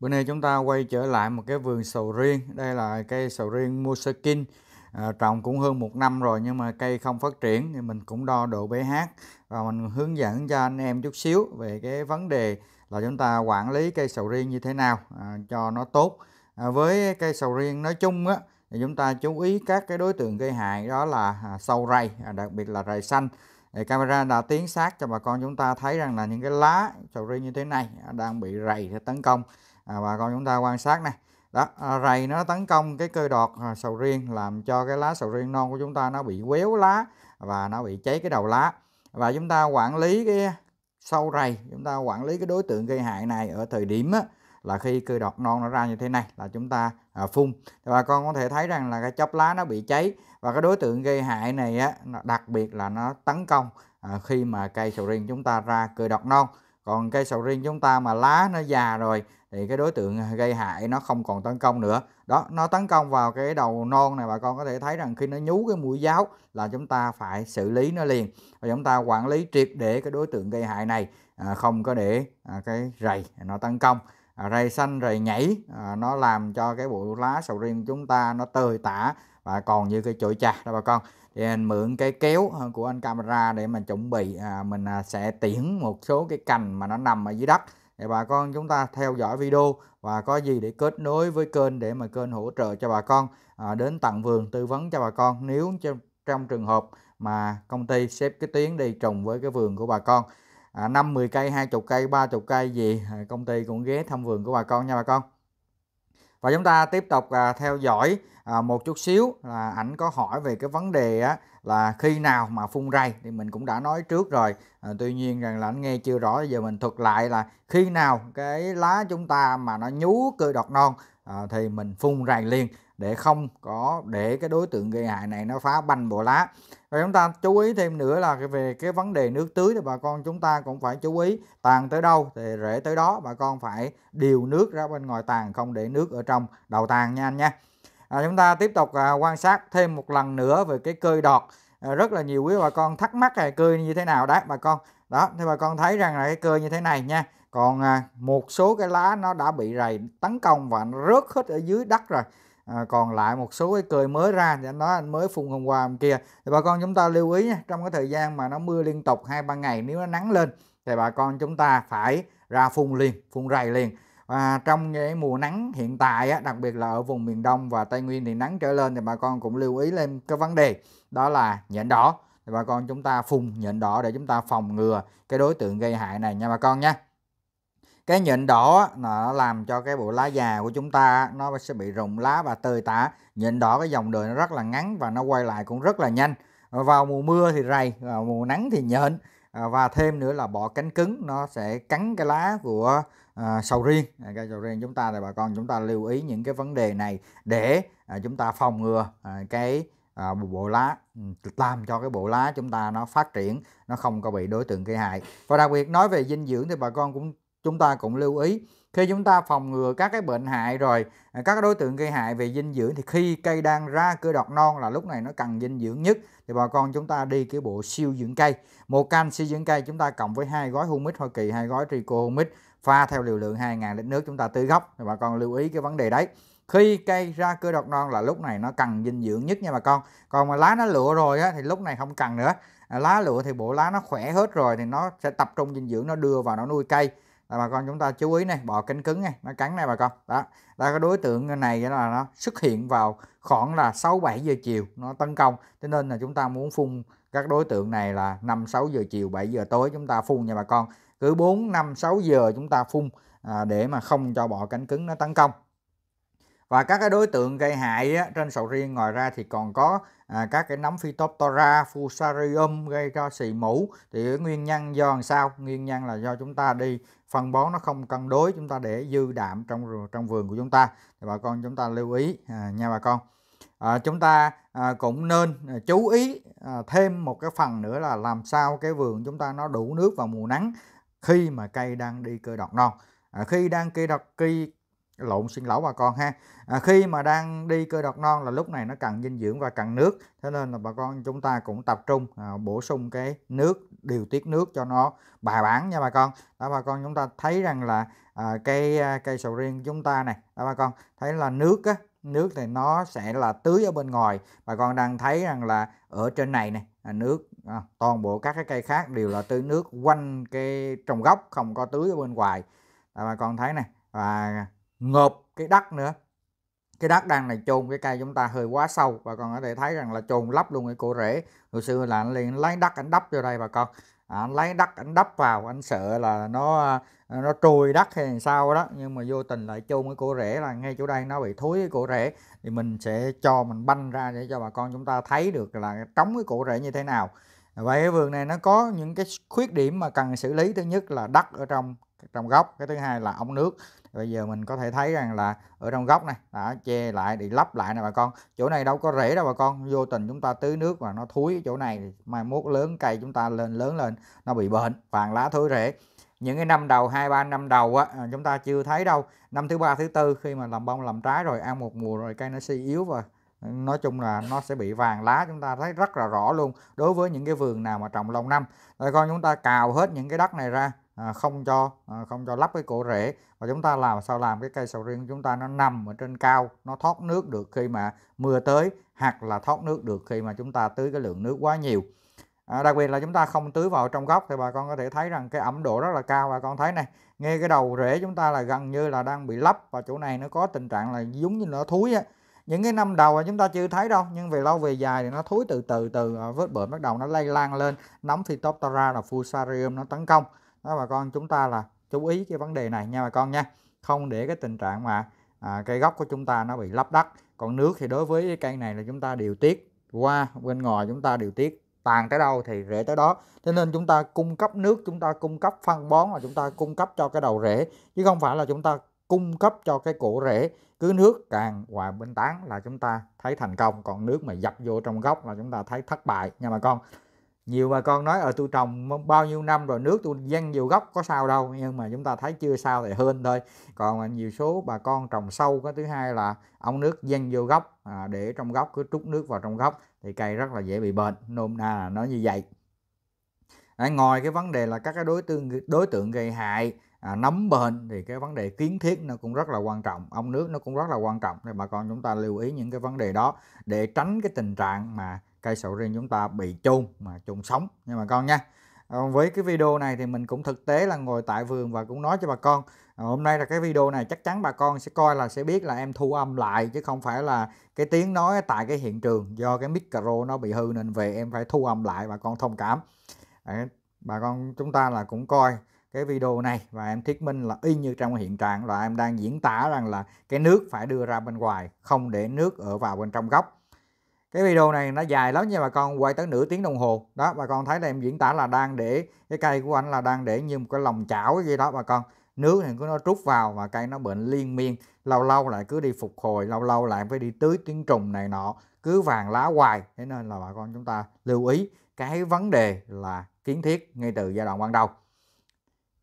Bữa nay chúng ta quay trở lại một cái vườn sầu riêng. Đây là cây sầu riêng Muskin. À, trồng cũng hơn một năm rồi nhưng mà cây không phát triển thì mình cũng đo độ pH và mình hướng dẫn cho anh em chút xíu về cái vấn đề là chúng ta quản lý cây sầu riêng như thế nào à, cho nó tốt. À, với cây sầu riêng nói chung á thì chúng ta chú ý các cái đối tượng gây hại đó là à, sâu rầy, à, đặc biệt là rầy xanh thì camera đã tiến sát cho bà con chúng ta thấy rằng là những cái lá sầu riêng như thế này à, đang bị rầy tấn công à, bà con chúng ta quan sát này đó à, rầy nó tấn công cái cây đọt à, sầu riêng làm cho cái lá sầu riêng non của chúng ta nó bị quéo lá và nó bị cháy cái đầu lá và chúng ta quản lý cái sâu rầy chúng ta quản lý cái đối tượng gây hại này ở thời điểm á, là khi cây đọt non nó ra như thế này là chúng ta à, phun thì bà con có thể thấy rằng là cái chóp lá nó bị cháy và cái đối tượng gây hại này á, đặc biệt là nó tấn công à, khi mà cây sầu riêng chúng ta ra cây đọt non còn cây sầu riêng chúng ta mà lá nó già rồi thì cái đối tượng gây hại nó không còn tấn công nữa đó nó tấn công vào cái đầu non này bà con có thể thấy rằng khi nó nhú cái mũi giáo là chúng ta phải xử lý nó liền và chúng ta quản lý triệt để cái đối tượng gây hại này à, không có để à, cái rầy nó tấn công À, rầy xanh rầy nhảy à, nó làm cho cái bộ lá sầu riêng chúng ta nó tơi tả và còn như cái chổi trà đó bà con thì anh mượn cái kéo ờ, của anh camera để mình chuẩn bị à, mình à, sẽ tiễn một số cái cành mà nó nằm ở dưới đất để bà con chúng ta theo dõi video và có gì để kết nối với kênh để mà kênh hỗ trợ cho bà con à, đến tận vườn tư vấn cho bà con nếu trong, trường hợp mà công ty xếp cái tuyến đi trùng với cái vườn của bà con à, 5 10 cây 20 cây 30 cây gì à, công ty cũng ghé thăm vườn của bà con nha bà con và chúng ta tiếp tục à, theo dõi à, một chút xíu là ảnh có hỏi về cái vấn đề á, là khi nào mà phun rầy thì mình cũng đã nói trước rồi à, tuy nhiên rằng là anh nghe chưa rõ giờ mình thuật lại là khi nào cái lá chúng ta mà nó nhú cây đọt non à, thì mình phun rầy liền để không có để cái đối tượng gây hại này nó phá banh bộ lá và chúng ta chú ý thêm nữa là về cái vấn đề nước tưới thì bà con chúng ta cũng phải chú ý tàn tới đâu thì rễ tới đó bà con phải điều nước ra bên ngoài tàn không để nước ở trong đầu tàn nha anh nha à, chúng ta tiếp tục à, quan sát thêm một lần nữa về cái cơi đọt à, rất là nhiều quý bà con thắc mắc là cơi như thế nào đấy bà con đó thì bà con thấy rằng là cái cơi như thế này nha còn à, một số cái lá nó đã bị rầy tấn công và nó rớt hết ở dưới đất rồi à, còn lại một số cái cơi mới ra thì anh nói anh mới phun hôm qua hôm kia thì bà con chúng ta lưu ý nha, trong cái thời gian mà nó mưa liên tục hai ba ngày nếu nó nắng lên thì bà con chúng ta phải ra phun liền phun rầy liền và trong cái mùa nắng hiện tại á, đặc biệt là ở vùng miền Đông và Tây Nguyên thì nắng trở lên thì bà con cũng lưu ý lên cái vấn đề đó là nhện đỏ thì bà con chúng ta phun nhện đỏ để chúng ta phòng ngừa cái đối tượng gây hại này nha bà con nha cái nhện đỏ nó làm cho cái bộ lá già của chúng ta nó sẽ bị rụng lá và tơi tả nhện đỏ cái dòng đời nó rất là ngắn và nó quay lại cũng rất là nhanh ờ, vào mùa mưa thì rầy ờ, mùa nắng thì nhện ờ, và thêm nữa là bỏ cánh cứng nó sẽ cắn cái lá của sầu riêng à, cây sầu riêng chúng ta thì bà con chúng ta lưu ý những cái vấn đề này để chúng ta phòng ngừa cái à, bộ lá ừ, làm cho cái bộ lá chúng ta nó phát triển nó không có bị đối tượng gây hại và đặc biệt nói về dinh dưỡng thì bà con cũng chúng ta cũng lưu ý khi chúng ta phòng ngừa các cái bệnh hại rồi à, các đối tượng gây hại về dinh dưỡng thì khi cây đang ra cơ đọt non là lúc này nó cần dinh dưỡng nhất thì bà con chúng ta đi cái bộ siêu dưỡng cây một can siêu dưỡng cây chúng ta cộng với hai gói humic hoa kỳ hai gói trico humic pha theo liều lượng 2.000 lít nước chúng ta tưới gốc thì bà con lưu ý cái vấn đề đấy khi cây ra cơ đọt non là lúc này nó cần dinh dưỡng nhất nha bà con còn mà lá nó lụa rồi á, thì lúc này không cần nữa à, lá lụa thì bộ lá nó khỏe hết rồi thì nó sẽ tập trung dinh dưỡng nó đưa vào nó nuôi cây là bà con chúng ta chú ý này bỏ cánh cứng này nó cắn này bà con đó là cái đối tượng này là nó xuất hiện vào khoảng là 6 7 giờ chiều nó tấn công cho nên là chúng ta muốn phun các đối tượng này là 5 6 giờ chiều 7 giờ tối chúng ta phun nha bà con cứ 4 5 6 giờ chúng ta phun à, để mà không cho bọ cánh cứng nó tấn công và các cái đối tượng gây hại á, trên sầu riêng ngoài ra thì còn có à, các cái nấm Phytophthora fusarium gây cho xì mũ thì nguyên nhân do làm sao nguyên nhân là do chúng ta đi phân bón nó không cân đối chúng ta để dư đạm trong trong vườn của chúng ta thì bà con chúng ta lưu ý à, nha bà con à, chúng ta à, cũng nên à, chú ý à, thêm một cái phần nữa là làm sao cái vườn chúng ta nó đủ nước vào mùa nắng khi mà cây đang đi cơ đọt non à, khi đang cây đọt cây lộn xin lỗi bà con ha à, khi mà đang đi cơ đọt non là lúc này nó cần dinh dưỡng và cần nước thế nên là bà con chúng ta cũng tập trung à, bổ sung cái nước điều tiết nước cho nó bài bản nha bà con đó bà con chúng ta thấy rằng là à, cây à, cây sầu riêng chúng ta này đó bà con thấy là nước á nước thì nó sẽ là tưới ở bên ngoài bà con đang thấy rằng là ở trên này này à, nước à, toàn bộ các cái cây khác đều là tưới nước quanh cái trồng gốc không có tưới ở bên ngoài à, bà con thấy này và ngợp cái đất nữa cái đất đang này chôn cái cây chúng ta hơi quá sâu và con có thể thấy rằng là chôn lấp luôn cái cổ rễ hồi xưa là anh liền lấy đất anh đắp vô đây bà con à, anh lấy đất anh đắp vào anh sợ là nó nó trôi đất hay sao đó nhưng mà vô tình lại chôn cái cổ rễ là ngay chỗ đây nó bị thối cái cổ rễ thì mình sẽ cho mình banh ra để cho bà con chúng ta thấy được là trống cái cổ rễ như thế nào vậy cái vườn này nó có những cái khuyết điểm mà cần xử lý thứ nhất là đất ở trong trong gốc cái thứ hai là ống nước bây giờ mình có thể thấy rằng là ở trong góc này đã che lại để lắp lại nè bà con chỗ này đâu có rễ đâu bà con vô tình chúng ta tưới nước và nó thúi chỗ này thì mai mốt lớn cây chúng ta lên lớn lên nó bị bệnh vàng lá thối rễ những cái năm đầu hai ba năm đầu á à, chúng ta chưa thấy đâu năm thứ ba thứ tư khi mà làm bông làm trái rồi ăn một mùa rồi cây nó suy yếu và ừ, nói chung là nó sẽ bị vàng lá chúng ta thấy rất là rõ luôn đối với những cái vườn nào mà trồng lâu năm rồi con chúng ta cào hết những cái đất này ra À, không cho à, không cho lắp cái cổ rễ và chúng ta làm sao làm cái cây sầu riêng của chúng ta nó nằm ở trên cao nó thoát nước được khi mà mưa tới hoặc là thoát nước được khi mà chúng ta tưới cái lượng nước quá nhiều à, đặc biệt là chúng ta không tưới vào trong gốc thì bà con có thể thấy rằng cái ẩm độ rất là cao bà con thấy này nghe cái đầu rễ chúng ta là gần như là đang bị lấp và chỗ này nó có tình trạng là giống như nó thúi á những cái năm đầu chúng ta chưa thấy đâu nhưng về lâu về dài thì nó thúi từ từ từ à, vết bệnh bắt đầu nó lây lan lên nấm phytophthora là fusarium nó tấn công đó bà con chúng ta là chú ý cái vấn đề này nha bà con nha không để cái tình trạng mà à, cây gốc của chúng ta nó bị lấp đất còn nước thì đối với cái cây này là chúng ta điều tiết qua bên ngoài chúng ta điều tiết tàn tới đâu thì rễ tới đó cho nên chúng ta cung cấp nước chúng ta cung cấp phân bón và chúng ta cung cấp cho cái đầu rễ chứ không phải là chúng ta cung cấp cho cái cổ rễ cứ nước càng hòa bên tán là chúng ta thấy thành công còn nước mà dập vô trong gốc là chúng ta thấy thất bại nha bà con nhiều bà con nói ở ờ, tôi trồng bao nhiêu năm rồi nước tôi dăng nhiều gốc có sao đâu nhưng mà chúng ta thấy chưa sao thì hơn thôi còn nhiều số bà con trồng sâu cái thứ hai là ống nước dăng vô gốc à, để trong gốc cứ trút nước vào trong gốc thì cây rất là dễ bị bệnh nôm na là nó như vậy à, ngoài cái vấn đề là các cái đối tượng đối tượng gây hại à, nấm bệnh thì cái vấn đề kiến thiết nó cũng rất là quan trọng ống nước nó cũng rất là quan trọng thì bà con chúng ta lưu ý những cái vấn đề đó để tránh cái tình trạng mà cây sầu riêng chúng ta bị chôn mà chôn sống nha bà con nha ờ, với cái video này thì mình cũng thực tế là ngồi tại vườn và cũng nói cho bà con ờ, hôm nay là cái video này chắc chắn bà con sẽ coi là sẽ biết là em thu âm lại chứ không phải là cái tiếng nói tại cái hiện trường do cái micro nó bị hư nên về em phải thu âm lại bà con thông cảm Đấy, bà con chúng ta là cũng coi cái video này và em thuyết minh là y như trong hiện trạng là em đang diễn tả rằng là cái nước phải đưa ra bên ngoài không để nước ở vào bên trong góc cái video này nó dài lắm nha bà con quay tới nửa tiếng đồng hồ đó bà con thấy là em diễn tả là đang để cái cây của anh là đang để như một cái lòng chảo gì đó bà con nước thì cứ nó trút vào mà cây nó bệnh liên miên lâu lâu lại cứ đi phục hồi lâu lâu lại phải đi tưới tiếng trùng này nọ cứ vàng lá hoài thế nên là bà con chúng ta lưu ý cái vấn đề là kiến thiết ngay từ giai đoạn ban đầu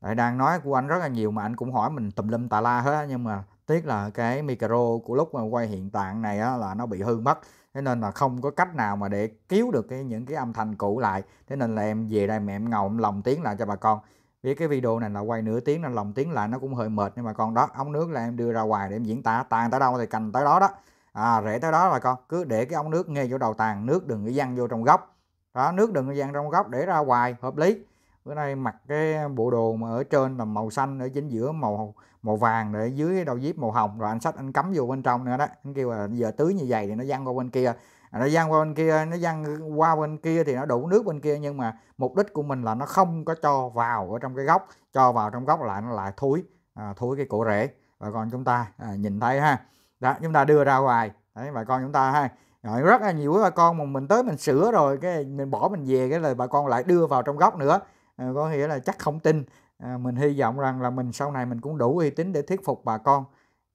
Đấy, đang nói của anh rất là nhiều mà anh cũng hỏi mình tùm lum tà la hết nhưng mà tiếc là cái micro của lúc mà quay hiện tại này là nó bị hư mất thế nên là không có cách nào mà để cứu được cái những cái âm thanh cũ lại thế nên là em về đây mẹ em ngầu em lòng tiếng lại cho bà con biết cái video này là quay nửa tiếng nên lòng tiếng lại nó cũng hơi mệt nhưng mà con đó ống nước là em đưa ra ngoài để em diễn tả tàn tới đâu thì cành tới đó đó à, rễ tới đó bà con cứ để cái ống nước ngay chỗ đầu tàn nước đừng có văng vô trong góc đó nước đừng có văng trong góc để ra ngoài hợp lý bữa nay mặc cái bộ đồ mà ở trên là màu xanh ở chính giữa màu màu vàng để dưới đầu diếp màu hồng rồi anh sách anh cắm vô bên trong nữa đó anh kêu là giờ tưới như vậy thì nó văng qua bên kia à, nó văng qua bên kia nó văng qua bên kia thì nó đủ nước bên kia nhưng mà mục đích của mình là nó không có cho vào ở trong cái gốc cho vào trong gốc lại nó lại thối à, thúi cái cổ rễ và còn chúng ta à, nhìn thấy ha đó chúng ta đưa ra ngoài đấy bà con chúng ta ha rồi rất là nhiều bà con mà mình tới mình sửa rồi cái mình bỏ mình về cái là bà con lại đưa vào trong góc nữa à, có nghĩa là chắc không tin à, mình hy vọng rằng là mình sau này mình cũng đủ uy tín để thuyết phục bà con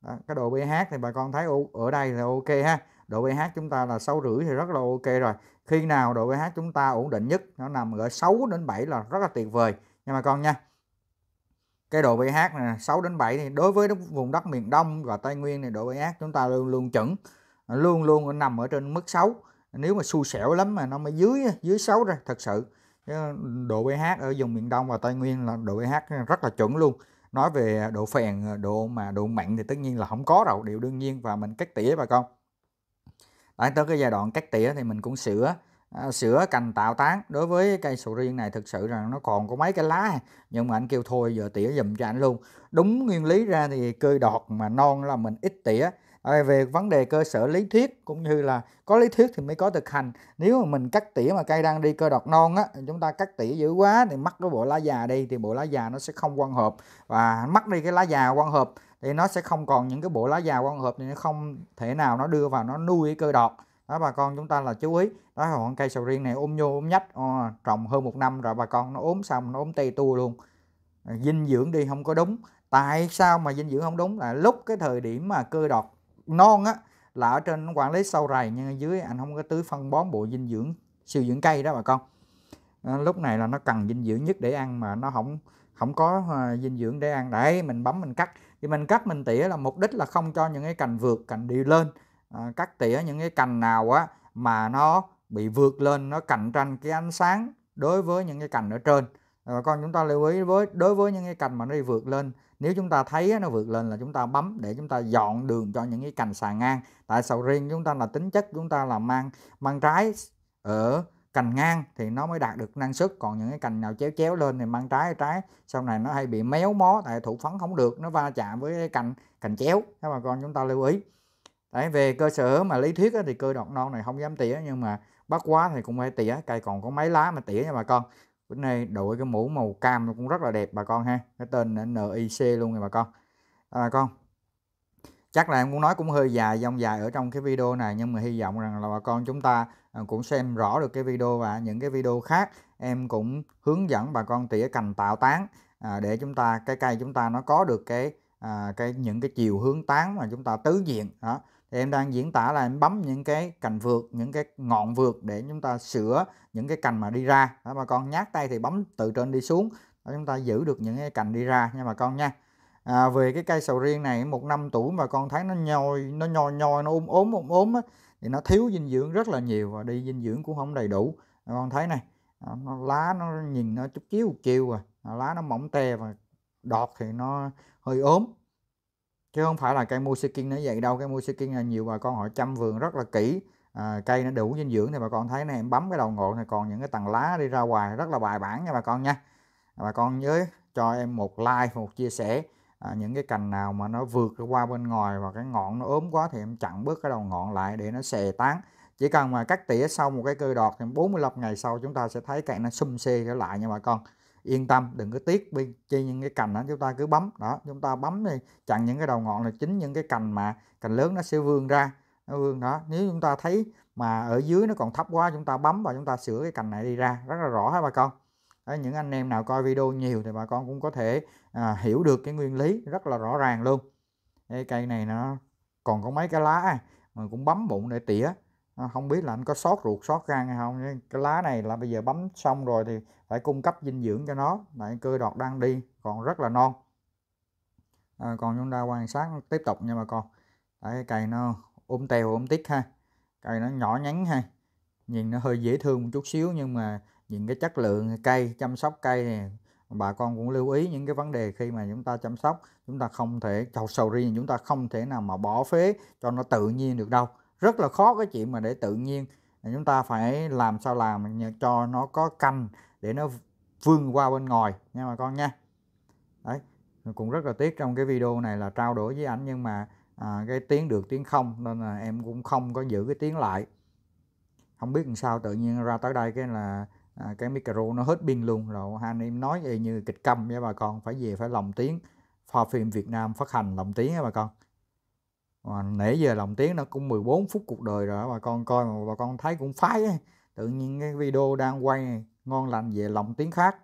đó, cái độ pH thì bà con thấy ở đây là ok ha độ pH chúng ta là sáu rưỡi thì rất là ok rồi khi nào độ pH chúng ta ổn định nhất nó nằm ở 6 đến 7 là rất là tuyệt vời nha bà con nha cái độ pH này 6 đến 7 thì đối với vùng đất miền Đông và Tây Nguyên này độ pH chúng ta luôn luôn chuẩn luôn luôn nằm ở trên mức 6 nếu mà xui xẻo lắm mà nó mới dưới dưới 6 ra thật sự độ pH ở vùng miền Đông và Tây Nguyên là độ pH rất là chuẩn luôn nói về độ phèn độ mà độ mặn thì tất nhiên là không có đâu điều đương nhiên và mình cắt tỉa bà con đấy tới cái giai đoạn cắt tỉa thì mình cũng sửa à, sửa cành tạo tán đối với cây sầu riêng này thực sự rằng nó còn có mấy cái lá nhưng mà anh kêu thôi giờ tỉa dùm cho anh luôn đúng nguyên lý ra thì cơi đọt mà non là mình ít tỉa Ờ, về vấn đề cơ sở lý thuyết cũng như là có lý thuyết thì mới có thực hành nếu mà mình cắt tỉa mà cây đang đi cơ đọt non á chúng ta cắt tỉa dữ quá thì mắc cái bộ lá già đi thì bộ lá già nó sẽ không quan hợp và mắc đi cái lá già quan hợp thì nó sẽ không còn những cái bộ lá già quan hợp thì nó không thể nào nó đưa vào nó nuôi cơ đọt đó bà con chúng ta là chú ý đó là cây sầu riêng này ôm nhô ôm nhách à, trồng hơn một năm rồi bà con nó ốm xong nó ốm tê tua luôn dinh dưỡng đi không có đúng tại sao mà dinh dưỡng không đúng là lúc cái thời điểm mà cơ đọt non á là ở trên nó quản lý sâu rầy nhưng ở dưới anh không có tưới phân bón bộ dinh dưỡng siêu dưỡng cây đó bà con ờ, lúc này là nó cần dinh dưỡng nhất để ăn mà nó không không có uh, dinh dưỡng để ăn đấy mình bấm mình cắt thì mình cắt mình tỉa là mục đích là không cho những cái cành vượt cành đi lên à, cắt tỉa những cái cành nào á mà nó bị vượt lên nó cạnh tranh cái ánh sáng đối với những cái cành ở trên bà con chúng ta lưu ý với đối với những cái cành mà nó đi vượt lên nếu chúng ta thấy nó vượt lên là chúng ta bấm để chúng ta dọn đường cho những cái cành xà ngang tại sầu riêng chúng ta là tính chất chúng ta là mang mang trái ở cành ngang thì nó mới đạt được năng suất còn những cái cành nào chéo chéo lên thì mang trái trái sau này nó hay bị méo mó tại thụ phấn không được nó va chạm với cái cành cành chéo các bà con chúng ta lưu ý đấy về cơ sở mà lý thuyết thì cơ đọt non này không dám tỉa nhưng mà bắt quá thì cũng phải tỉa cây còn có mấy lá mà tỉa nha bà con bữa nay đổi cái mũ màu cam cũng rất là đẹp bà con ha cái tên NIC luôn nè bà con à, bà con chắc là em cũng nói cũng hơi dài dòng dài ở trong cái video này nhưng mà hy vọng rằng là bà con chúng ta à, cũng xem rõ được cái video và những cái video khác em cũng hướng dẫn bà con tỉa cành tạo tán à, để chúng ta cái cây chúng ta nó có được cái à, cái những cái chiều hướng tán mà chúng ta tứ diện đó thì em đang diễn tả là em bấm những cái cành vượt những cái ngọn vượt để chúng ta sửa những cái cành mà đi ra đó bà con nhát tay thì bấm từ trên đi xuống đó, chúng ta giữ được những cái cành đi ra nha bà con nha à, về cái cây sầu riêng này một năm tuổi mà con thấy nó nhoi nó nhoi nhoi nó ôm ốm ôm ốm á, thì nó thiếu dinh dưỡng rất là nhiều và đi dinh dưỡng cũng không đầy đủ à, con thấy này à, nó, lá nó nhìn nó chút chiếu chiều à lá nó mỏng te và đọt thì nó hơi ốm chứ không phải là cây musiking nó vậy đâu cây musiking là nhiều bà con họ chăm vườn rất là kỹ à, cây nó đủ dinh dưỡng thì bà con thấy này em bấm cái đầu ngọn này còn những cái tầng lá đi ra ngoài rất là bài bản nha bà con nha bà con nhớ cho em một like một chia sẻ à, những cái cành nào mà nó vượt qua bên ngoài và cái ngọn nó ốm quá thì em chặn bước cái đầu ngọn lại để nó xè tán chỉ cần mà cắt tỉa sau một cái cơ đọt thì 45 ngày sau chúng ta sẽ thấy cây nó xum xê trở lại nha bà con yên tâm đừng có tiếc bi chi những cái cành đó chúng ta cứ bấm đó chúng ta bấm đi chặn những cái đầu ngọn là chính những cái cành mà cành lớn nó sẽ vươn ra nó vươn đó nếu chúng ta thấy mà ở dưới nó còn thấp quá chúng ta bấm và chúng ta sửa cái cành này đi ra rất là rõ hả bà con Đấy, những anh em nào coi video nhiều thì bà con cũng có thể à, hiểu được cái nguyên lý rất là rõ ràng luôn cái cây này nó còn có mấy cái lá à, mà cũng bấm bụng để tỉa Ờ, không biết là anh có sót ruột sót gan hay không cái lá này là bây giờ bấm xong rồi thì phải cung cấp dinh dưỡng cho nó lại cơ đọt đang đi còn rất là non à, còn chúng ta quan sát tiếp tục nha bà con đấy cây nó ôm tèo ôm tít ha cây nó nhỏ nhắn ha nhìn nó hơi dễ thương một chút xíu nhưng mà những cái chất lượng cây chăm sóc cây này bà con cũng lưu ý những cái vấn đề khi mà chúng ta chăm sóc chúng ta không thể trầu sầu riêng chúng ta không thể nào mà bỏ phế cho nó tự nhiên được đâu rất là khó cái chuyện mà để tự nhiên chúng ta phải làm sao làm cho nó có canh để nó vươn qua bên ngoài nha bà con nha đấy cũng rất là tiếc trong cái video này là trao đổi với ảnh nhưng mà à, cái tiếng được tiếng không nên là em cũng không có giữ cái tiếng lại không biết làm sao tự nhiên ra tới đây cái là à, cái micro nó hết pin luôn rồi anh em nói gì như kịch câm với bà con phải về phải lòng tiếng pha phim Việt Nam phát hành lòng tiếng á bà con mà ờ, nãy giờ lòng tiếng nó cũng 14 phút cuộc đời rồi bà con coi mà bà con thấy cũng phái ấy. tự nhiên cái video đang quay này, ngon lành về lòng tiếng khác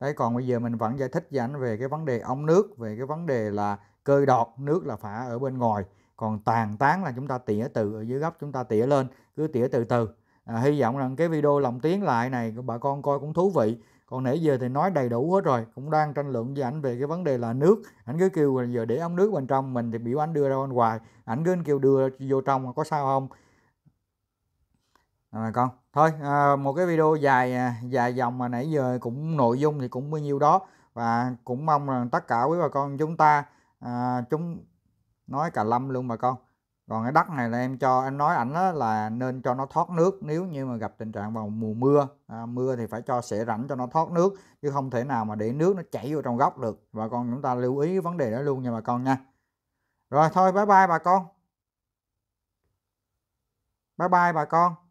đấy còn bây giờ mình vẫn giải thích với anh về cái vấn đề ống nước về cái vấn đề là cơ đọt nước là phải ở bên ngoài còn tàn tán là chúng ta tỉa từ ở dưới góc chúng ta tỉa lên cứ tỉa từ từ à, hy vọng rằng cái video lòng tiếng lại này bà con coi cũng thú vị còn nãy giờ thì nói đầy đủ hết rồi cũng đang tranh luận với ảnh về cái vấn đề là nước ảnh cứ kêu là giờ để ống nước bên trong mình thì biểu ảnh đưa ra bên ngoài ảnh cứ kêu đưa vô trong có sao không à, con thôi à, một cái video dài à, dài dòng mà nãy giờ cũng nội dung thì cũng bao nhiêu đó và cũng mong rằng tất cả quý bà con chúng ta à, chúng nói cả lâm luôn bà con còn cái đất này là em cho em nói ảnh là nên cho nó thoát nước nếu như mà gặp tình trạng vào mùa mưa à, mưa thì phải cho xẻ rảnh cho nó thoát nước chứ không thể nào mà để nước nó chảy vô trong gốc được bà con chúng ta lưu ý vấn đề đó luôn nha bà con nha rồi thôi bye bye bà con bye bye bà con